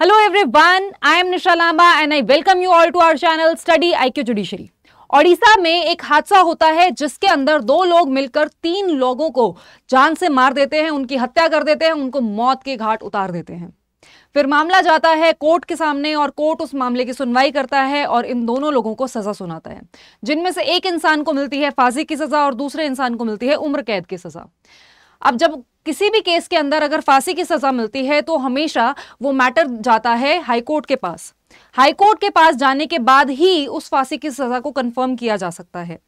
Hello everyone, I am Nisha Lamba and I welcome you all to our channel Study IQ judiciary Odisha में एक हादसा होता है जिसके अंदर दो लोग मिलकर तीन लोगों को जान से मार देते हैं उनकी हत्या कर देते हैं उनको मौत के घाट उतार देते हैं फिर मामला जाता है कोर्ट के सामने और कोर्ट उस मामले की सुनवाई करता है और इन दोनों लोगों को सजा सुनाता है जिनमें से एक इंसान को मिलती है फांसी की सजा और दूसरे इंसान को मिलती है उम्र कैद की सजा अब जब किसी भी केस के अंदर अगर फांसी की सजा मिलती है तो हमेशा वो मैटर जाता है हाईकोर्ट के पास हाईकोर्ट के पास जाने के बाद ही उस फांसी की सजा को कंफर्म किया जा सकता है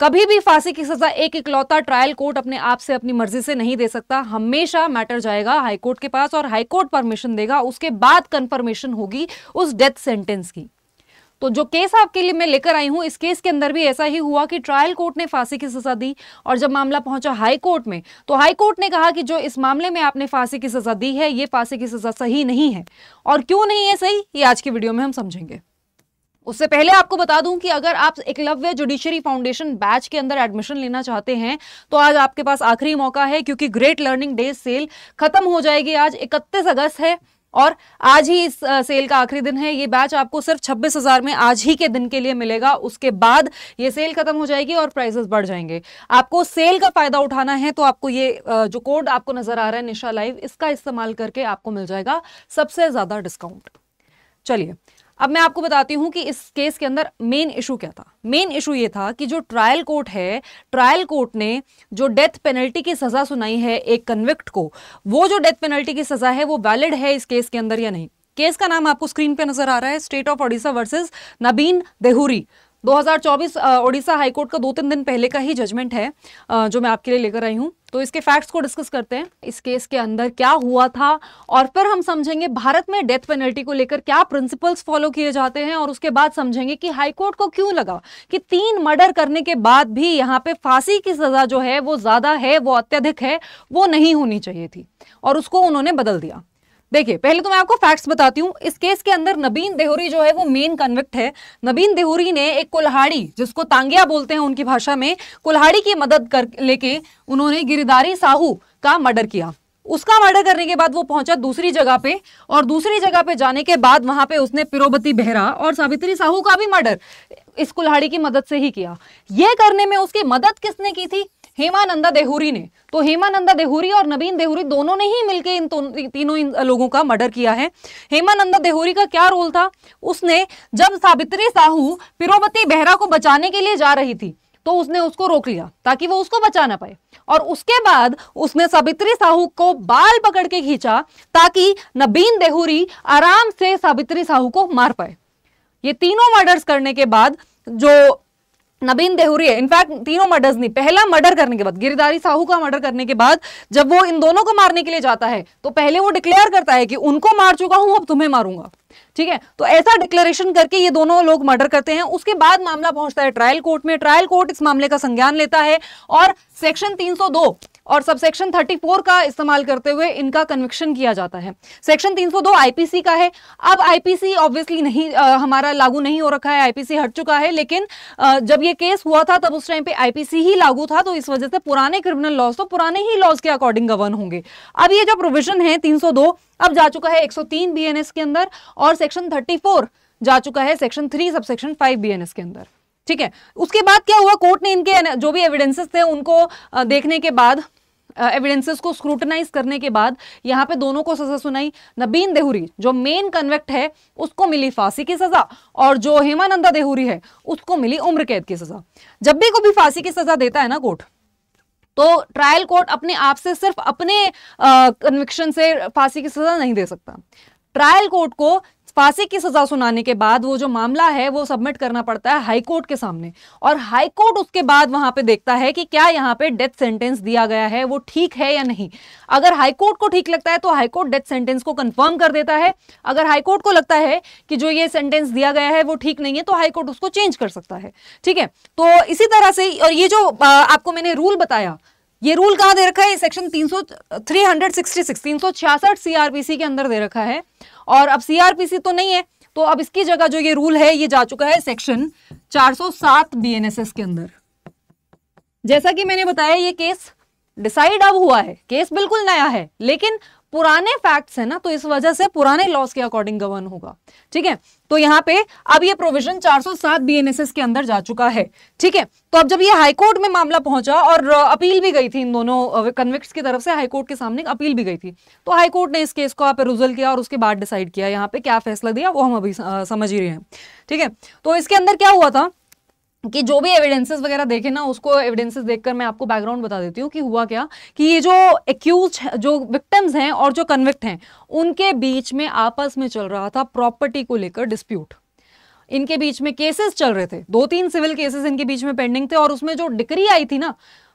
कभी भी फांसी की सजा एक इकलौता ट्रायल कोर्ट अपने आप से अपनी मर्जी से नहीं दे सकता हमेशा मैटर जाएगा हाईकोर्ट के पास और हाईकोर्ट परमिशन देगा उसके बाद कंफर्मेशन होगी उस डेथ सेंटेंस की तो जो केस आपके लिए मैं लेकर आई हूं इस केस के अंदर भी ऐसा ही हुआ कि ट्रायल कोर्ट ने फांसी की सजा दी और जब मामला पहुंचा हाई कोर्ट में तो हाई कोर्ट ने कहा कि जो इस मामले में आपने फांसी की सजा दी है ये फांसी की सजा सही नहीं है और क्यों नहीं है सही ये आज की वीडियो में हम समझेंगे उससे पहले आपको बता दूं कि अगर आप एकलव्य जुडिशरी फाउंडेशन बैच के अंदर एडमिशन लेना चाहते हैं तो आज आपके पास आखिरी मौका है क्योंकि ग्रेट लर्निंग डे सेल खत्म हो जाएगी आज 31 अगस्त है और आज ही इस सेल का आखिरी दिन है ये बैच आपको सिर्फ छब्बीस हज़ार में आज ही के दिन के लिए मिलेगा उसके बाद ये सेल खत्म हो जाएगी और प्राइसेस बढ़ जाएंगे आपको सेल का फ़ायदा उठाना है तो आपको ये जो कोड आपको नज़र आ रहा है निशा लाइव इसका इस्तेमाल करके आपको मिल जाएगा सबसे ज़्यादा डिस्काउंट चलिए अब मैं आपको बताती हूं कि इस केस के अंदर मेन इशू क्या था मेन इशू ये था कि जो ट्रायल कोर्ट है ट्रायल कोर्ट ने जो डेथ पेनल्टी की सज़ा सुनाई है एक कन्विक्ट को वो जो डेथ पेनल्टी की सज़ा है वो वैलिड है इस केस के अंदर या नहीं केस का नाम आपको स्क्रीन पे नजर आ रहा है state of Odisha versus Nabin Dehuri 2024 Odisha high court का दो तीन दिन पहले का ही जजमेंट है जो मैं आपके लिए लेकर आई हूँ तो इसके फैक्ट्स को डिस्कस करते हैं इस केस के अंदर क्या हुआ था और फिर हम समझेंगे भारत में डेथ पेनल्टी को लेकर क्या प्रिंसिपल्स फॉलो किए जाते हैं और उसके बाद समझेंगे कि हाईकोर्ट को क्यों लगा कि तीन मर्डर करने के बाद भी यहाँ पे फांसी की सजा जो है वो ज़्यादा है वो अत्यधिक है वो नहीं होनी चाहिए थी और उसको उन्होंने बदल दिया देखिए पहले तो मैं आपको फैक्ट्स बताती हूँ इस केस के अंदर नबीन देहोरी जो है वो मेन कन्विक्ट है नबीन देहोरी ने एक कुल्हाड़ी जिसको तांगिया बोलते हैं उनकी भाषा में कुल्हाड़ी की मदद कर लेके उन्होंने गिरिदारी साहू का मर्डर किया उसका मर्डर करने के बाद वो पहुंचा दूसरी जगह पे और दूसरी जगह पे जाने के बाद वहां पे उसने पिरोबती बेहरा और सावित्री साहू का भी मर्डर इस कुल्हाड़ी की मदद से ही किया ये करने में उसकी मदद किसने की थी हेमानंदा देहूरी ने तो हेमानंदा देहूरी और नवीन देहूरी दोनों ने ही मिलकर इन तो- तीनों इन लोगों का मर्डर किया है हेमानंदा देहूरी का क्या रोल था उसने जब सावित्री साहू पिरोमती बेहरा को बचाने के लिए जा रही थी तो उसने उसको रोक लिया ताकि वो उसको बचा ना पाए और उसके बाद उसने सावित्री साहू को बाल पकड़ के खींचा ताकि नबीन देहूरी आराम से सावित्री साहू को मार पाए ये तीनों मर्डर्स करने के बाद जो नबीन है इनफैक्ट तीनों मर्डर्स नहीं पहला मर्डर करने के बाद गिरधारी साहू का मर्डर करने के बाद जब वो इन दोनों को मारने के लिए जाता है तो पहले वो डिक्लेयर करता है कि उनको मार चुका हूं अब तुम्हें मारूंगा ठीक है तो ऐसा डिक्लेरेशन करके ये दोनों लोग मर्डर करते हैं उसके बाद मामला पहुंचता है ट्रायल कोर्ट में ट्रायल कोर्ट इस मामले का संज्ञान लेता है और सेक्शन तीन और सब सेक्शन 34 का इस्तेमाल करते हुए इनका कन्विक्शन किया जाता है सेक्शन 302 आईपीसी का है अब आईपीसी ऑब्वियसली नहीं आ, हमारा लागू नहीं हो रखा है आईपीसी हट चुका है लेकिन आ, जब ये केस हुआ था तब उस टाइम पे आईपीसी ही लागू था तो इस वजह से पुराने क्रिमिनल लॉज तो पुराने ही लॉज के अकॉर्डिंग गवर्न होंगे अब ये जो प्रोविजन है तीन अब जा चुका है एक बीएनएस के अंदर और सेक्शन थर्टी जा चुका है section three sub section 5 BNS के अंदर ठीक है उसके बाद क्या हुआ कोर्ट ने इनके जो भी एविडेंसेस थे उनको देखने के बाद एविडेंसेस को स्क्रूटनाइज करने के बाद यहाँ पे दोनों को सजा सुनाई नबीन देहूरी जो मेन कन्वेक्ट है उसको मिली फांसी की सजा और जो हेमानंदा देहूरी है उसको मिली उम्र कैद की सजा जब भी कोई फांसी की सजा देता है ना कोर्ट तो ट्रायल कोर्ट अपने आप से सिर्फ अपने कन्विक्शन से फांसी की सजा नहीं दे सकता ट्रायल कोर्ट को फांसी की सजा सुनाने के बाद वो जो मामला है वो सबमिट करना पड़ता है हाईकोर्ट के सामने और हाईकोर्ट उसके बाद वहां पे देखता है कि क्या यहाँ पे डेथ सेंटेंस दिया गया है वो ठीक है या नहीं अगर हाईकोर्ट को ठीक लगता है तो हाईकोर्ट डेथ सेंटेंस को कंफर्म कर देता है अगर हाईकोर्ट को लगता है कि जो ये सेंटेंस दिया गया है वो ठीक नहीं है तो हाईकोर्ट उसको चेंज कर सकता है ठीक है तो इसी तरह से और ये जो आपको मैंने रूल बताया ये रूल कहाँ दे रखा है सेक्शन तीन सौ 366 सीआरपीसी के अंदर दे रखा है और अब सीआरपीसी तो नहीं है तो अब इसकी जगह जो ये रूल है ये जा चुका है सेक्शन 407 बीएनएसएस के अंदर जैसा कि मैंने बताया ये केस डिसाइड अब हुआ है केस बिल्कुल नया है लेकिन पुराने फैक्ट्स है ना तो इस वजह से पुराने लॉस के अकॉर्डिंग गवर्न होगा ठीक है तो यहाँ पे अब ये प्रोविजन 407 बीएनएसएस के अंदर जा चुका है ठीक है तो अब जब ये हाईकोर्ट में मामला पहुंचा और अपील भी गई थी इन दोनों कन्विक्ट की तरफ से हाईकोर्ट के सामने अपील भी गई थी तो हाईकोर्ट ने इस केस को आप रिजल्ट किया और उसके बाद डिसाइड किया यहाँ पे क्या फैसला दिया वो हम अभी समझ ही रहे हैं ठीक है तो इसके अंदर क्या हुआ था कि जो भी एविडेंसेस वगैरह देखे ना उसको एविडेंसेस देखकर मैं आपको बैकग्राउंड बता देती हूँ कि हुआ क्या कि ये जो एक्यूज जो विक्टिम्स हैं और जो कन्विक्ट हैं उनके बीच में आपस में चल रहा था प्रॉपर्टी को लेकर डिस्प्यूट इनके बीच में केसेस चल रहे थे दो तीन सिविल केसेस इनके बीच में पेंडिंग थे और उसमें जो डिक्री आई थी ना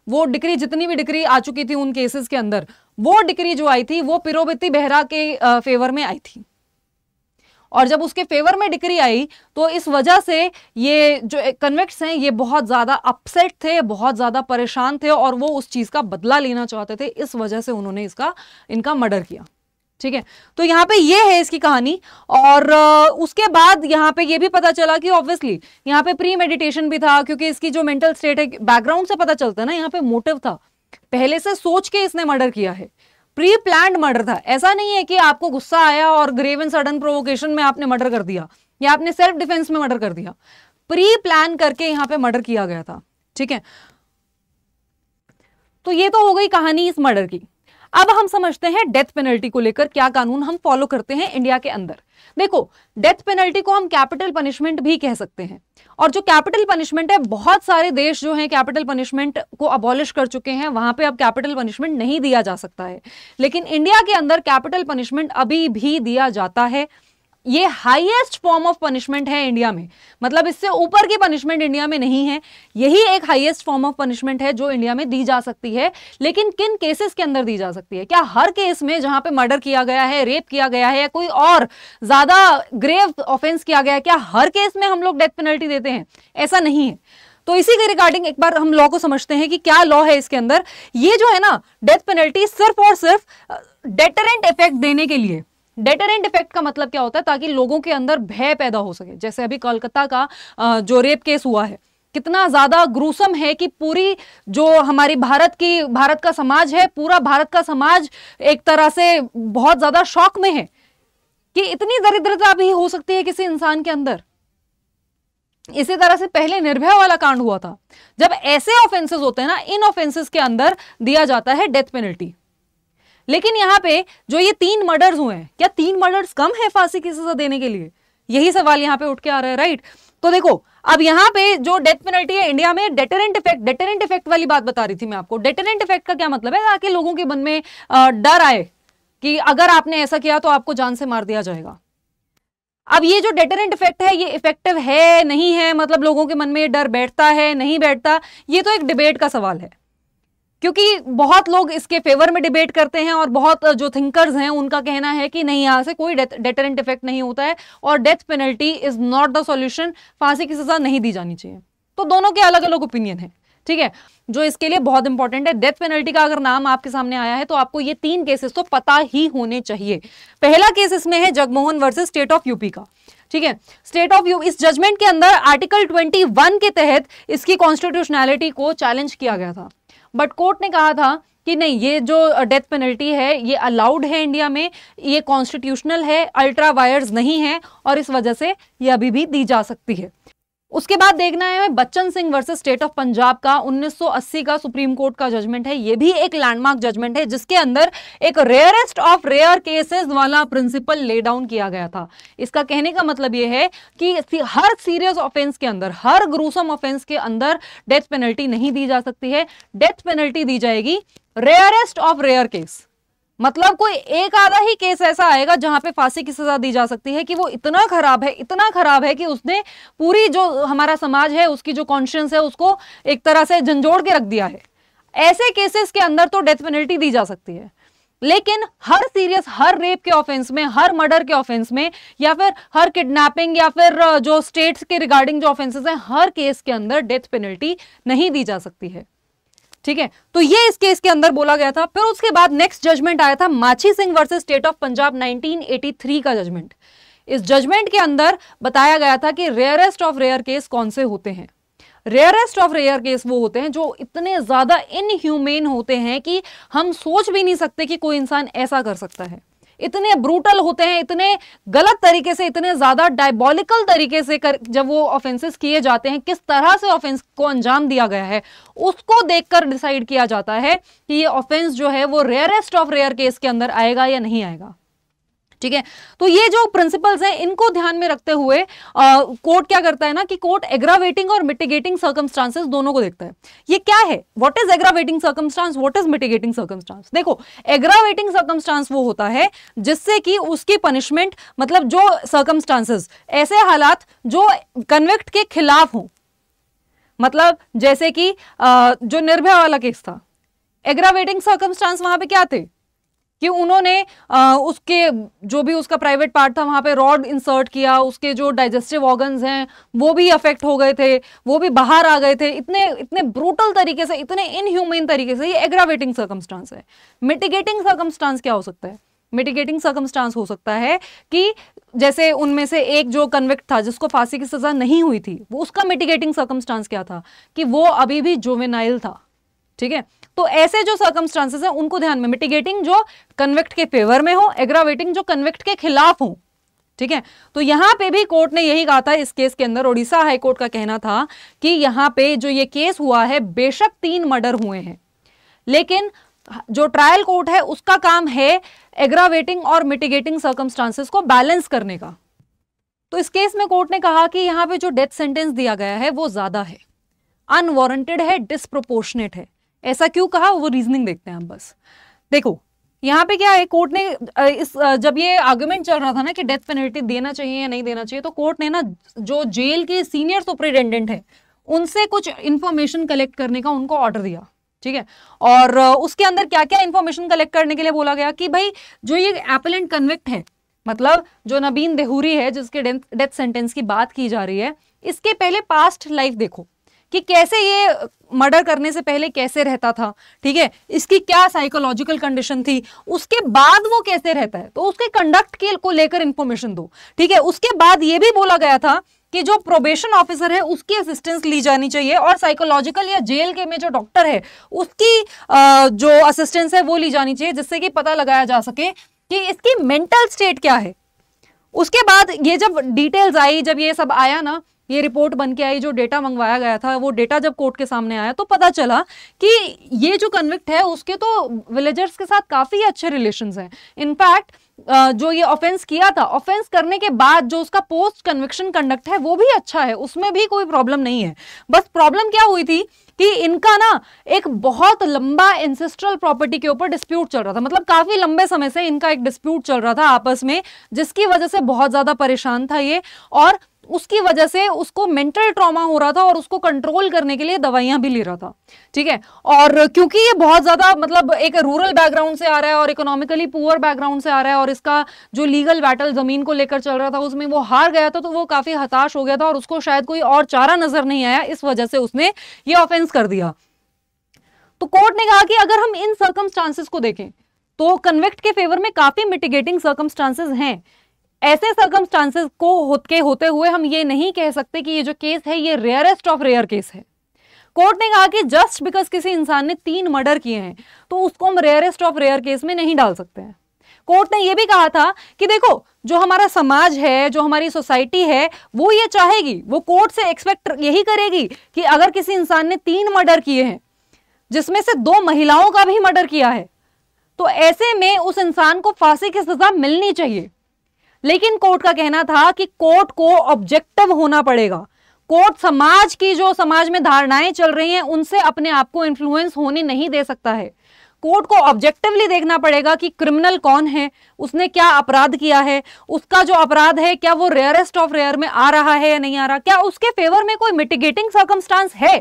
वो डिक्री जितनी भी डिक्री आ चुकी थी उन केसेस के अंदर वो डिक्री जो आई थी वो पिरोबिती बेहरा के फेवर में आई थी और जब उसके फेवर में डिक्री आई तो इस वजह से ये जो कन्वेक्ट्स हैं ये बहुत ज़्यादा अपसेट थे बहुत ज़्यादा परेशान थे और वो उस चीज़ का बदला लेना चाहते थे इस वजह से उन्होंने इसका इनका मर्डर किया ठीक है तो यहाँ पे ये है इसकी कहानी और उसके बाद यहाँ पे ये भी पता चला कि ऑब्वियसली यहाँ पे प्री मेडिटेशन भी था क्योंकि इसकी जो मेंटल स्टेट है बैकग्राउंड से पता चलता है ना यहाँ पे मोटिव था पहले से सोच के इसने मर्डर किया है प्री प्लान मर्डर था ऐसा नहीं है कि आपको गुस्सा आया और ग्रेव एंड सडन प्रोवोकेशन में आपने मर्डर कर दिया या आपने सेल्फ डिफेंस में मर्डर कर दिया प्री प्लान करके यहां पे मर्डर किया गया था ठीक है तो ये तो हो गई कहानी इस मर्डर की अब हम समझते हैं डेथ पेनल्टी को लेकर क्या कानून हम फॉलो करते हैं इंडिया के अंदर देखो डेथ पेनल्टी को हम कैपिटल पनिशमेंट भी कह सकते हैं और जो कैपिटल पनिशमेंट है बहुत सारे देश जो हैं कैपिटल पनिशमेंट को अबॉलिश कर चुके हैं वहां पे अब कैपिटल पनिशमेंट नहीं दिया जा सकता है लेकिन इंडिया के अंदर कैपिटल पनिशमेंट अभी भी दिया जाता है ये हाईएस्ट फॉर्म ऑफ पनिशमेंट है इंडिया में मतलब इससे ऊपर की पनिशमेंट इंडिया में नहीं है यही एक हाईएस्ट फॉर्म ऑफ पनिशमेंट है जो इंडिया में दी जा सकती है लेकिन किन केसेस के अंदर दी जा सकती है क्या हर केस में जहां पे मर्डर किया गया है रेप किया गया है या कोई और ज्यादा ग्रेव ऑफेंस किया गया है क्या हर केस में हम लोग डेथ पेनल्टी देते हैं ऐसा नहीं है तो इसी के रिगार्डिंग एक बार हम लॉ को समझते हैं कि क्या लॉ है इसके अंदर ये जो है ना डेथ पेनल्टी सिर्फ और सिर्फ डेटरेंट इफेक्ट देने के लिए डेटरेंट इफेक्ट का मतलब क्या होता है ताकि लोगों के अंदर भय पैदा हो सके जैसे अभी कोलकाता का जो रेप केस हुआ है कितना ज्यादा ग्रूसम है कि पूरी जो हमारी भारत की भारत का समाज है पूरा भारत का समाज एक तरह से बहुत ज्यादा शौक में है कि इतनी दरिद्रता भी हो सकती है किसी इंसान के अंदर इसी तरह से पहले निर्भय वाला कांड हुआ था जब ऐसे ऑफेंसेस होते हैं ना इन ऑफेंसेस के अंदर दिया जाता है डेथ पेनल्टी लेकिन यहाँ पे जो ये तीन मर्डर्स हुए हैं क्या तीन मर्डर्स कम है फांसी की सजा देने के लिए यही सवाल यहाँ पे उठ के आ रहा है राइट तो देखो अब यहाँ पे जो डेथ पेनल्टी है इंडिया में डेटरेंट इफेक्ट डेटरेंट इफेक्ट वाली बात बता रही थी मैं आपको डेटरेंट इफेक्ट का क्या मतलब है ताकि लोगों के मन में डर आए कि अगर आपने ऐसा किया तो आपको जान से मार दिया जाएगा अब ये जो डेटरेंट इफेक्ट है ये इफेक्टिव है नहीं है मतलब लोगों के मन में ये डर बैठता है नहीं बैठता ये तो एक डिबेट का सवाल है क्योंकि बहुत लोग इसके फेवर में डिबेट करते हैं और बहुत जो थिंकर्स हैं उनका कहना है कि नहीं यहां से कोई डेटरेंट इफेक्ट नहीं होता है और death penalty is not the solution फांसी की सजा नहीं दी जानी चाहिए तो दोनों के अलग अलग ओपिनियन है ठीक है जो इसके लिए बहुत इंपॉर्टेंट है डेथ पेनल्टी का अगर नाम आपके सामने आया है तो आपको ये तीन केसेस तो पता ही होने चाहिए पहला केस इसमें है Jagmohan versus state of UP का ठीक है स्टेट ऑफ यू इस जजमेंट के अंदर आर्टिकल 21 के तहत इसकी कॉन्स्टिट्यूशनैलिटी को चैलेंज किया गया था बट कोर्ट ने कहा था कि नहीं ये जो डेथ पेनल्टी है ये अलाउड है इंडिया में ये कॉन्स्टिट्यूशनल है अल्ट्रा वायर्स नहीं है और इस वजह से ये अभी भी दी जा सकती है उसके बाद देखना है Bachan Singh versus state of Punjab का 1980 का सुप्रीम कोर्ट का जजमेंट है ये भी एक लैंडमार्क जजमेंट है जिसके अंदर एक रेयरेस्ट ऑफ रेयर केसेस वाला प्रिंसिपल ले डाउन किया गया था इसका कहने का मतलब यह है कि हर सीरियस ऑफेंस के अंदर हर ग्रूसम ऑफेंस के अंदर डेथ पेनल्टी नहीं दी जा सकती है डेथ पेनल्टी दी जाएगी रेयरेस्ट ऑफ रेयर केस मतलब कोई एक आधा ही केस ऐसा आएगा जहां पे फांसी की सजा दी जा सकती है कि वो इतना खराब है इतना खराब है कि उसने पूरी जो हमारा समाज है उसकी जो कॉन्शियंस है उसको एक तरह से झंझोड़ के रख दिया है ऐसे केसेस के अंदर तो डेथ पेनल्टी दी जा सकती है लेकिन हर सीरियस हर रेप के ऑफेंस में हर मर्डर के ऑफेंस में या फिर हर किडनैपिंग या फिर जो स्टेट्स के रिगार्डिंग जो ऑफेंसेस हैं हर केस के अंदर डेथ पेनल्टी नहीं दी जा सकती है ठीक है तो ये इस केस के अंदर बोला गया था फिर उसके बाद नेक्स्ट जजमेंट आया था Machhi Singh versus state of Punjab 1983 का जजमेंट इस जजमेंट के अंदर बताया गया था कि रेयरेस्ट ऑफ रेयर केस कौन से होते हैं रेयरेस्ट ऑफ रेयर केस वो होते हैं जो इतने ज़्यादा इनह्यूमेन होते हैं कि हम सोच भी नहीं सकते कि कोई इंसान ऐसा कर सकता है इतने ब्रूटल होते हैं इतने गलत तरीके से इतने ज्यादा डायबॉलिकल तरीके से कर जब वो ऑफेंसेस किए जाते हैं किस तरह से ऑफेंस को अंजाम दिया गया है उसको देखकर डिसाइड किया जाता है कि ये ऑफेंस जो है वो रेयरेस्ट ऑफ रेयर केस के अंदर आएगा या नहीं आएगा ठीक है तो ये जो प्रिंसिपल्स हैं इनको ध्यान में रखते हुए कोर्ट क्या करता है ना कि कोर्ट एग्रावेटिंग और मिटिगेटिंग सर्कमस्टांसेस दोनों को देखता है ये क्या है what is aggravating circumstance what is mitigating circumstance देखो एग्रावेटिंग सर्कमस्टांस वो होता है जिससे कि उसकी पनिशमेंट मतलब जो सर्कमस्टांसेस ऐसे हालात जो कन्विक्ट के खिलाफ हों मतलब जैसे कि जो निर्भया वाला केस था एग्रावेटिंग सर्कमस्टांस वहां पे क्या थे कि उन्होंने आ, उसके जो भी उसका प्राइवेट पार्ट था वहाँ पे रॉड इंसर्ट किया उसके जो डाइजेस्टिव ऑर्गन्स हैं वो भी अफेक्ट हो गए थे वो भी बाहर आ गए थे इतने इतने ब्रूटल तरीके से इतने इनह्यूमेन तरीके से ये एग्रावेटिंग सर्कमस्टांस है मिटिगेटिंग सर्कमस्टांस क्या हो सकता है मिटिगेटिंग सर्कमस्टांस हो सकता है कि जैसे उनमें से एक जो कन्विक्ट था जिसको फांसी की सज़ा नहीं हुई थी वो उसका मिटिगेटिंग सर्कमस्टांस क्या था कि वो अभी भी जोवेनाइल था ठीक है तो ऐसे जो सर्कमस्टांसेस हैं उनको ध्यान में मिटिगेटिंग जो कन्वेक्ट के फेवर में हो एग्रावेटिंग जो कन्वेक्ट के खिलाफ हो ठीक है तो यहाँ पे भी कोर्ट ने यही कहा था इस केस के अंदर ओडिशा हाईकोर्ट का कहना था कि यहाँ पे जो ये केस हुआ है बेशक तीन मर्डर हुए हैं लेकिन जो ट्रायल कोर्ट है उसका काम है एग्रावेटिंग और मिटिगेटिंग सर्कमस्टांसेस को बैलेंस करने का तो इस केस में कोर्ट ने कहा कि यहाँ पे जो डेथ सेंटेंस दिया गया है वो ज़्यादा है अनवारंटेड है डिस्प्रोपोर्शनेट है ऐसा क्यों कहा वो रीजनिंग देखते हैं हम बस देखो यहाँ पे क्या है कोर्ट ने इस जब ये आर्ग्यूमेंट चल रहा था ना कि डेथ पेनल्टी देना चाहिए या नहीं देना चाहिए तो कोर्ट ने ना जो जेल के सीनियर सुप्रिटेंडेंट है उनसे कुछ इन्फॉर्मेशन कलेक्ट करने का उनको ऑर्डर दिया ठीक है और उसके अंदर क्या क्या इन्फॉर्मेशन कलेक्ट करने के लिए बोला गया कि भाई जो ये एपलेंट कन्विक्ट है मतलब जो नबीन देहूरी है जिसके डेथ सेंटेंस की बात की जा रही है इसके पहले पास्ट लाइफ देखो कि कैसे ये मर्डर करने से पहले कैसे रहता था ठीक है इसकी क्या साइकोलॉजिकल कंडीशन थी उसके बाद वो कैसे रहता है तो उसके कंडक्ट के को लेकर इंफॉर्मेशन दो ठीक है उसके बाद ये भी बोला गया था कि जो प्रोबेशन ऑफिसर है उसकी असिस्टेंस ली जानी चाहिए और साइकोलॉजिकल या जेल के में जो डॉक्टर है उसकी जो असिस्टेंस है वो ली जानी चाहिए जिससे कि पता लगाया जा सके कि इसकी मेंटल स्टेट क्या है उसके बाद ये जब डिटेल्स आई जब ये सब आया ना ये रिपोर्ट बन के आई जो डेटा मंगवाया गया था वो डेटा जब कोर्ट के सामने आया तो पता चला कि ये जो कन्विक्ट है उसके तो विलेजर्स के साथ काफ़ी अच्छे रिलेशन हैं इनफैक्ट जो ये ऑफेंस किया था ऑफेंस करने के बाद जो उसका पोस्ट कन्विक्शन कंडक्ट है वो भी अच्छा है उसमें भी कोई प्रॉब्लम नहीं है बस प्रॉब्लम क्या हुई थी कि इनका ना एक बहुत लंबा इंसेस्ट्रल प्रॉपर्टी के ऊपर डिस्प्यूट चल रहा था मतलब काफ़ी लंबे समय से इनका एक डिस्प्यूट चल रहा था आपस में जिसकी वजह से बहुत ज़्यादा परेशान था ये और उसकी वजह से उसको मेंटल ट्रॉमा हो रहा था और उसको कंट्रोल करने के लिए दवाइयां भी ले रहा था ठीक है और क्योंकि ये बहुत ज़्यादा मतलब एक रूरल बैकग्राउंड से आ रहा है और इकोनॉमिकली पुअर बैकग्राउंड से आ रहा है और इसका जो लीगल बैटल ज़मीन को लेकर चल रहा था उसमें वो हार गया था तो वो काफ़ी हताश हो गया था और उसको शायद कोई और चारा नज़र नहीं आया इस वजह से उसने ये ऑफेंस कर दिया तो कोर्ट ने कहा कि अगर हम इन सर्कमस्टांसेस को देखें तो कन्वेक्ट के फेवर में काफ़ी मिटिगेटिंग सर्कमस्टांसेस हैं ऐसे सर्कमस्टांसेस को होत के होते हुए हम ये नहीं कह सकते कि ये जो केस है ये रेयरेस्ट ऑफ रेयर केस है कोर्ट ने कहा कि जस्ट बिकॉज किसी इंसान ने तीन मर्डर किए हैं तो उसको हम रेयरेस्ट ऑफ रेयर केस में नहीं डाल सकते हैं कोर्ट ने यह भी कहा था कि देखो जो हमारा समाज है जो हमारी सोसाइटी है वो ये चाहेगी वो कोर्ट से एक्सपेक्ट यही करेगी कि अगर किसी इंसान ने तीन मर्डर किए हैं जिसमें से दो महिलाओं का भी मर्डर किया है तो ऐसे में उस इंसान को फांसी की सजा मिलनी चाहिए लेकिन कोर्ट का कहना था कि कोर्ट को ऑब्जेक्टिव होना पड़ेगा कोर्ट समाज की जो समाज में धारणाएं चल रही हैं उनसे अपने आप को इन्फ्लुएंस होने नहीं दे सकता है कोर्ट को ऑब्जेक्टिवली देखना पड़ेगा कि क्रिमिनल कौन है उसने क्या अपराध किया है उसका जो अपराध है क्या वो रेयरेस्ट ऑफ रेयर में आ रहा है या नहीं आ रहा क्या उसके फेवर में कोई मिटिगेटिंग सर्कमस्टांस है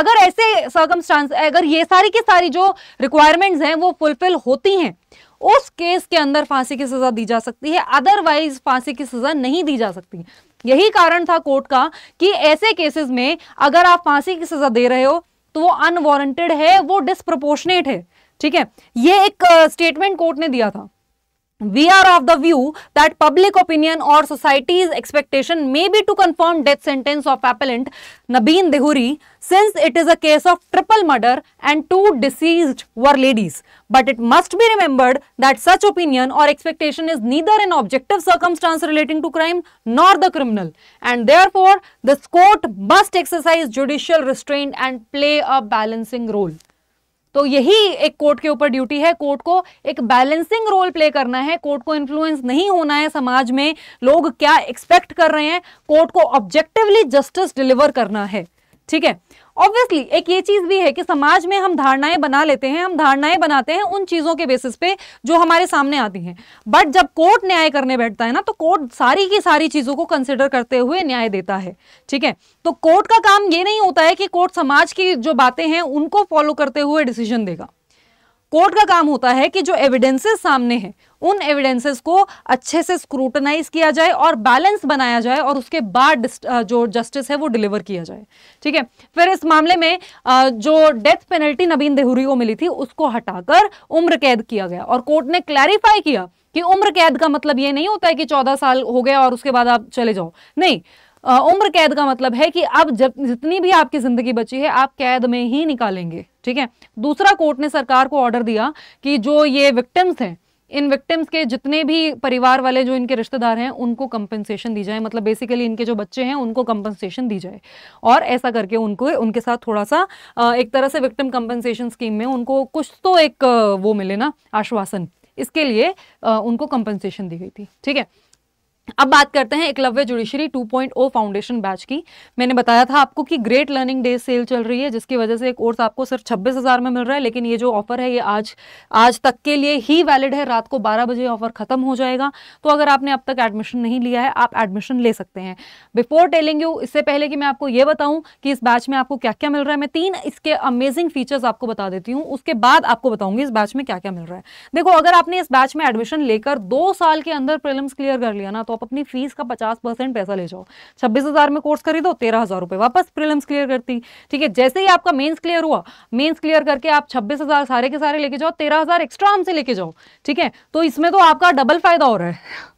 अगर ऐसे सर्कमस्टांस अगर ये सारी की सारी जो रिक्वायरमेंट्स हैं वो फुलफिल होती हैं उस केस के अंदर फांसी की सजा दी जा सकती है अदरवाइज फांसी की सजा नहीं दी जा सकती यही कारण था कोर्ट का कि ऐसे केसेस में अगर आप फांसी की सजा दे रहे हो तो वो अनवारंटेड है वो डिस्प्रोपोर्शनेट है ठीक है ये एक स्टेटमेंट कोर्ट ने दिया था we are of the view that public opinion or society's expectation may be to confirm death sentence of appellant Nabeen Dehuri since it is a case of triple murder and two deceased were ladies. But it must be remembered that such opinion or expectation is neither an objective circumstance relating to crime nor the criminal and therefore this court must exercise judicial restraint and play a balancing role. तो यही एक court के ऊपर duty है court को एक balancing role play करना है कोर्ट को इन्फ्लुएंस नहीं होना है समाज में लोग क्या एक्सपेक्ट कर रहे हैं कोर्ट को ऑब्जेक्टिवली जस्टिस डिलीवर करना है ठीक है ऑब्वियसली एक ये चीज भी है कि समाज में हम धारणाएं बना लेते हैं हम धारणाएं बनाते हैं उन चीजों के बेसिस पे जो हमारे सामने आती हैं बट जब कोर्ट न्याय करने बैठता है ना तो कोर्ट सारी की सारी चीजों को कंसिडर करते हुए न्याय देता है ठीक है तो कोर्ट का काम ये नहीं होता है कि कोर्ट समाज की जो बातें हैं उनको फॉलो करते हुए डिसीजन देगा कोर्ट का काम होता है कि जो एविडेंसेस सामने हैं उन एविडेंसेस को अच्छे से स्क्रूटनाइज किया जाए और बैलेंस बनाया जाए और उसके बाद जो जस्टिस है वो डिलीवर किया जाए ठीक है फिर इस मामले में जो डेथ पेनल्टी नबीन देहूरी को मिली थी उसको हटाकर उम्र कैद किया गया और कोर्ट ने क्लैरिफाई किया कि उम्र कैद का मतलब ये नहीं होता है कि चौदह साल हो गया और उसके बाद आप चले जाओ नहीं उम्र कैद का मतलब है कि अब जब जितनी भी आपकी जिंदगी बची है आप कैद में ही निकालेंगे ठीक है दूसरा कोर्ट ने सरकार को ऑर्डर दिया कि जो ये विक्टिम्स हैं इन विक्टिम्स के जितने भी परिवार वाले जो इनके रिश्तेदार हैं उनको कंपनसेशन दी जाए मतलब बेसिकली इनके जो बच्चे हैं उनको कंपनसेशन दी जाए और ऐसा करके उनको उनके साथ थोड़ा सा एक तरह से विक्टिम कंपनसेशन स्कीम में उनको कुछ तो एक वो मिले ना आश्वासन इसके लिए उनको कंपनसेशन दी गई थी ठीक है अब बात करते हैं एकलव्य जुडिशरी 2.0 फाउंडेशन बैच की मैंने बताया था आपको कि ग्रेट लर्निंग डे सेल चल रही है जिसकी वजह से एक कोर्स आपको सिर्फ छब्बीस हज़ार में मिल रहा है लेकिन ये जो ऑफर है ये आज आज तक के लिए ही वैलिड है रात को 12 बजे ऑफर ख़त्म हो जाएगा तो अगर आपने अब तक एडमिशन नहीं लिया है आप एडमिशन ले सकते हैं बिफोर टेलिंग यू इससे पहले कि मैं आपको ये बताऊँ कि इस बैच में आपको क्या क्या मिल रहा है मैं तीन इसके अमेजिंग फीचर्स आपको बता देती हूँ उसके बाद आपको बताऊँगी इस बैच में क्या क्या मिल रहा है देखो अगर आपने इस बैच में एडमिशन लेकर दो साल के अंदर प्रिलम्स क्लियर कर लिया ना तो तो आप अपनी फीस का पचास परसेंट पैसा ले जाओ छब्बीस हज़ार में कोर्स खरीदो तेरह हज़ार रुपए वापस प्रीलिम्स क्लियर करती ठीक है जैसे ही आपका मेंस क्लियर हुआ मेंस क्लियर करके आप छब्बीस हज़ार सारे के सारे लेके जाओ तेरह हज़ार एक्स्ट्रा हमसे लेके जाओ ठीक है तो इसमें तो आपका डबल फ़ायदा हो रहा है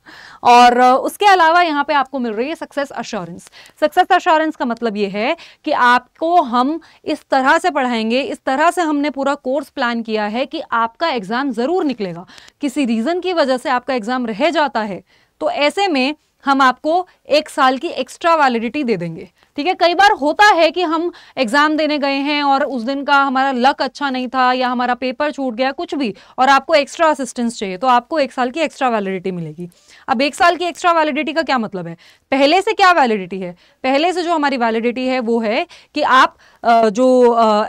और उसके अलावा यहाँ पे आपको मिल रही है सक्सेस अश्योरेंस सक्सेस अश्योरेंस का मतलब ये है कि आपको हम इस तरह से पढ़ाएंगे इस तरह से हमने पूरा कोर्स प्लान किया है कि आपका एग्ज़ाम ज़रूर निकलेगा किसी रीज़न की वजह से आपका एग्ज़ाम रह जाता है तो ऐसे में हम आपको एक साल की एक्स्ट्रा वैलिडिटी दे देंगे ठीक है कई बार होता है कि हम एग्ज़ाम देने गए हैं और उस दिन का हमारा लक अच्छा नहीं था या हमारा पेपर छूट गया कुछ भी और आपको एक्स्ट्रा असिस्टेंस चाहिए तो आपको एक साल की एक्स्ट्रा वैलिडिटी मिलेगी अब एक साल की एक्स्ट्रा वैलिडिटी का क्या मतलब है पहले से क्या वैलिडिटी है पहले से जो हमारी वैलिडिटी है वो है कि आप जो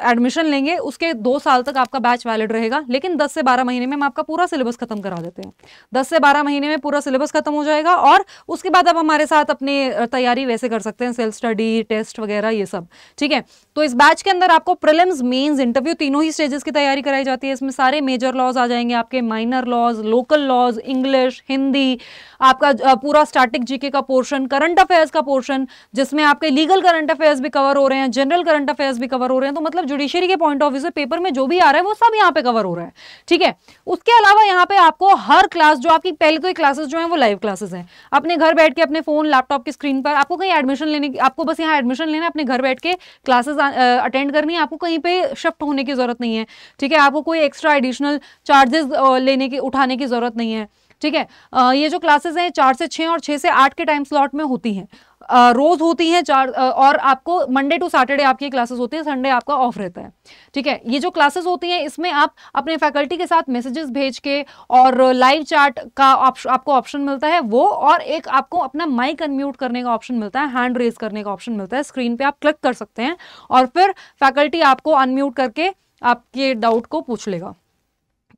एडमिशन लेंगे उसके दो साल तक आपका बैच वैलिड रहेगा लेकिन दस से बारह महीने में हम आपका पूरा सिलेबस खत्म करा देते हैं दस से बारह महीने में पूरा सिलेबस खत्म हो जाएगा और उसके बाद आप हमारे साथ अपनी तैयारी वैसे कर सकते हैं सेल्फ स्टडी टेस्ट वगैरह ये सब ठीक है तो इस बैच के अंदर आपको प्रिलिम्स मेन्स इंटरव्यू तीनों ही स्टेजेस की तैयारी कराई जाती है इसमें सारे मेजर लॉज आ जाएंगे आपके minor laws local laws English Hindi आपका पूरा स्टार्टिक जीके का पोर्शन करंट अफेयर्स का पोर्शन जिसमें आपके लीगल करंट अफेयर्स भी कवर हो रहे हैं जनरल करंट अफेयर अफेयर्स भी कवर हो रहे हैं तो मतलब जुडिशरी के पॉइंट ऑफ व्यू से पेपर में जो भी आ रहा है वो सब यहाँ पे कवर हो रहा है ठीक है उसके अलावा यहाँ पे आपको हर क्लास जो आपकी पहले कोई तो क्लासेस जो है वो लाइव क्लासेस हैं अपने घर बैठ के अपने फोन लैपटॉप की स्क्रीन पर आपको कहीं एडमिशन लेने आपको बस यहाँ एडमिशन लेना अपने घर बैठ के क्लासेस अटेंड करनी है आपको कहीं पे शिफ्ट होने की जरूरत नहीं है ठीक है आपको कोई एक्स्ट्रा एडिशनल चार्जेस लेने की उठाने की जरूरत नहीं है ठीक है ये जो क्लासेस हैं चार से छः और छः से आठ के टाइम स्लॉट में होती हैं रोज होती हैं चार और आपको मंडे टू सैटरडे आपकी क्लासेस होती है संडे आपका ऑफ रहता है ठीक है ये जो क्लासेस होती हैं इसमें आप अपने फैकल्टी के साथ मैसेजेस भेज के और लाइव चैट का आपको ऑप्शन मिलता है वो और एक आपको अपना माइक अनम्यूट करने का ऑप्शन मिलता है हैंड रेज करने का ऑप्शन मिलता है स्क्रीन पर आप क्लिक कर सकते हैं और फिर फैकल्टी आपको अनम्यूट करके आपके डाउट को पूछ लेगा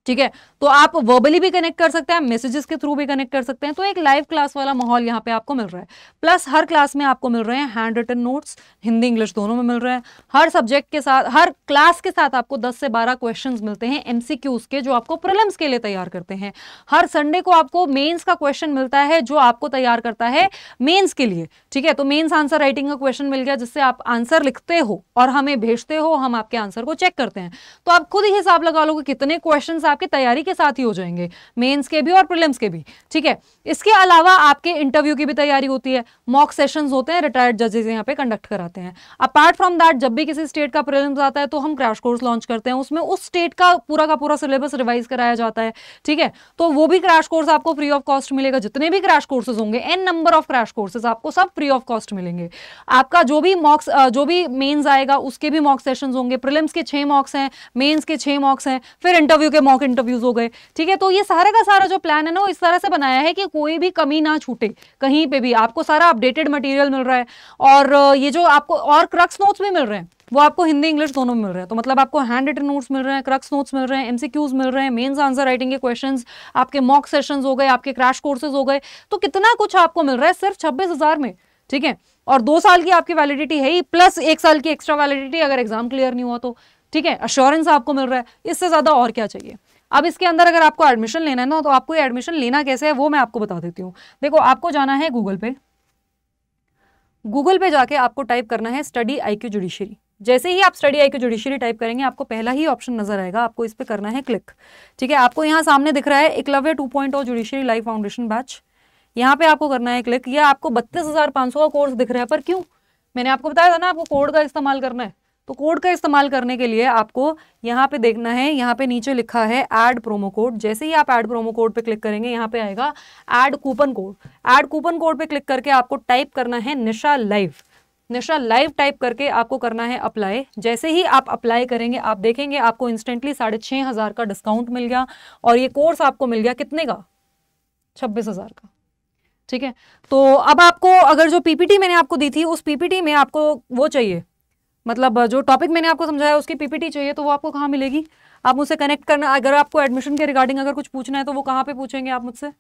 ठीक है तो आप वर्बली भी कनेक्ट कर सकते हैं मैसेजेस के थ्रू भी कनेक्ट कर सकते हैं तो एक लाइव क्लास वाला माहौल यहाँ पे आपको मिल रहा है प्लस हर क्लास में आपको मिल रहे हैं hand written notes Hindi English दोनों में मिल रहे हैं हर सब्जेक्ट के साथ हर क्लास के साथ आपको दस से बारह क्वेश्चन मिलते हैं एम के जो आपको प्रलम्स के लिए तैयार करते हैं हर संडे को आपको मेन्स का क्वेश्चन मिलता है जो आपको तैयार करता है मेन्स के लिए ठीक है तो मेन्स आंसर राइटिंग का क्वेश्चन मिल गया जिससे आप आंसर लिखते हो और हमें भेजते हो हम आपके आंसर को चेक करते हैं तो आप खुद ही हिसाब लगा लो कितने क्वेश्चन आप आपके तैयारी के साथ ही हो जाएंगे मेंस के भी और प्रिलिम्स के भी ठीक है इसके अलावा आपके इंटरव्यू की भी तैयारी होती है मॉक सेशंस होते हैं रिटायर्ड जजेज यहाँ पे कंडक्ट कराते हैं अपार्ट फ्रॉम दैट जब भी किसी स्टेट का प्रिलिम्स आता है तो हम क्रैश कोर्स लॉन्च करते हैं उसमें उस स्टेट का पूरा का पूरा सिलेबस रिवाइज कराया जाता है ठीक है तो वो भी क्रैश कोर्स आपको फ्री ऑफ कॉस्ट मिलेगा जितने भी क्रैश कोर्सेज होंगे n number of crash courses आपको सब फ्री ऑफ कॉस्ट मिलेंगे आपका जो भी मॉक्स जो भी मेन्स आएगा उसके भी मॉक सेशन होंगे प्रिलिम्स के छह मॉक्स हैं मेन्स के छह मॉक्स हैं फिर इंटरव्यू के मॉक इंटरव्यूज हो गए ठीक है तो ये सारा का सारा जो प्लान है ना वो इस तरह से बनाया है कि कोई भी कमी ना छूटे कहीं पे भी आपको सारा अपडेटेड मटेरियल मिल रहा है और ये जो आपको और क्रक्स नोट्स भी मिल रहे हैं वो आपको हिंदी इंग्लिश दोनों में मिल रहे हैं तो मतलब आपको हैंड रिटन नोट्स मिल रहे हैं क्रक्स नोट्स मिल रहे हैं एमसीक्यूज मिल रहे हैं मेंस आंसर राइटिंग के क्वेश्चंस आपके मॉक सेशंस हो गए आपके क्रैश कोर्सेज हो गए तो कितना कुछ आपको मिल रहा है सिर्फ छब्बीस में ठीक है और दो साल की आपकी वैलिडिटी है ही प्लस एक साल की एक्स्ट्रा वैलिडिटी अगर एग्जाम क्लियर नहीं हुआ तो ठीक है अश्योरेंस आपको मिल रहा है इससे ज़्यादा और क्या चाहिए अब इसके अंदर अगर आपको एडमिशन लेना है ना तो आपको एडमिशन लेना कैसे है वो मैं आपको बता देती हूँ देखो आपको जाना है गूगल पे गूगल पे जाके आपको टाइप करना है स्टडी आई क्यू जुडिशरी जैसे ही आप study I Q judiciary type करेंगे आपको पहला ही ऑप्शन नजर आएगा आपको इस पर करना है क्लिक ठीक है आपको यहाँ सामने दिख रहा है Eklavya two point of judiciary life foundation batch यहाँ पे आपको करना है क्लिक यह आपको बत्तीस हजार सौ का कोर्स दिख रहा है पर क्यों मैंने आपको बताया था ना आपको कोड का इस्तेमाल करना है तो कोड का इस्तेमाल करने के लिए आपको यहाँ पे देखना है यहाँ पे नीचे लिखा है ऐड प्रोमो कोड जैसे ही आप ऐड प्रोमो कोड पे क्लिक करेंगे यहाँ पे आएगा add coupon code add coupon code पे क्लिक करके आपको टाइप करना है Nisha live Nisha live type करके आपको करना है अप्लाई जैसे ही आप अप्लाई करेंगे आप देखेंगे आपको इंस्टेंटली साढ़े छः हज़ार का डिस्काउंट मिल गया और ये कोर्स आपको मिल गया कितने का छब्बीस हज़ार का ठीक है तो अब आपको अगर जो पीपीटी मैंने आपको दी थी उस पीपीटी में आपको वो चाहिए मतलब जो टॉपिक मैंने आपको समझाया उसकी पीपीटी चाहिए तो वो आपको कहाँ मिलेगी आप मुझसे कनेक्ट करना अगर आपको एडमिशन के रिगार्डिंग अगर कुछ पूछना है तो वो कहाँ पे पूछेंगे आप मुझसे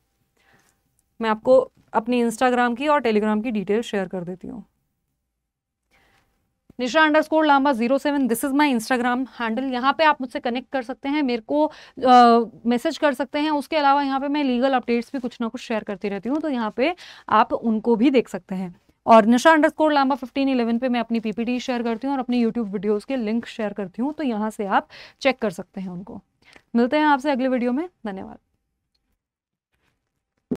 मैं आपको अपनी इंस्टाग्राम की और टेलीग्राम की डिटेल शेयर कर देती हूँ Nisha underscore Lamba zero seven this is my Instagram handle यहाँ पे आप मुझसे कनेक्ट कर सकते हैं मेरे को मैसेज कर सकते हैं उसके अलावा यहाँ पे मैं लीगल अपडेट्स भी कुछ ना कुछ शेयर करती रहती हूँ तो यहाँ पे आप उनको भी देख सकते हैं और Nisha underscore Lamba fifteen eleven पर मैं अपनी पीपीटी शेयर करती हूँ और अपनी यूट्यूब वीडियोज़ के लिंक शेयर करती हूँ तो यहाँ से आप चेक कर सकते हैं उनको मिलते हैं आपसे अगले वीडियो में धन्यवाद